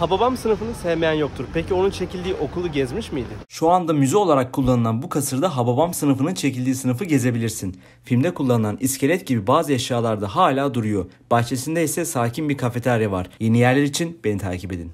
Hababam sınıfını sevmeyen yoktur. Peki onun çekildiği okulu gezmiş miydi? Şu anda müze olarak kullanılan bu kasırda Hababam sınıfının çekildiği sınıfı gezebilirsin. Filmde kullanılan iskelet gibi bazı eşyalar da hala duruyor. Bahçesinde ise sakin bir kafeterya var. Yeni yerler için beni takip edin.